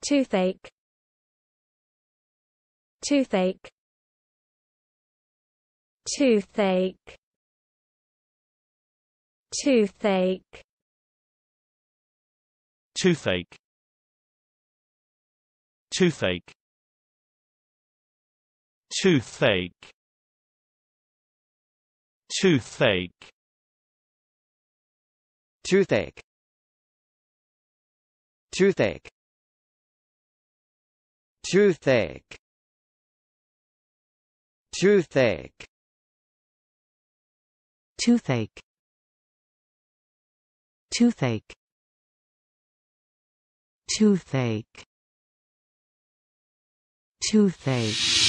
toothache toothache toothache toothache toothache toothache toothache toothache toothache toothache toothache toothache toothache toothache toothache toothache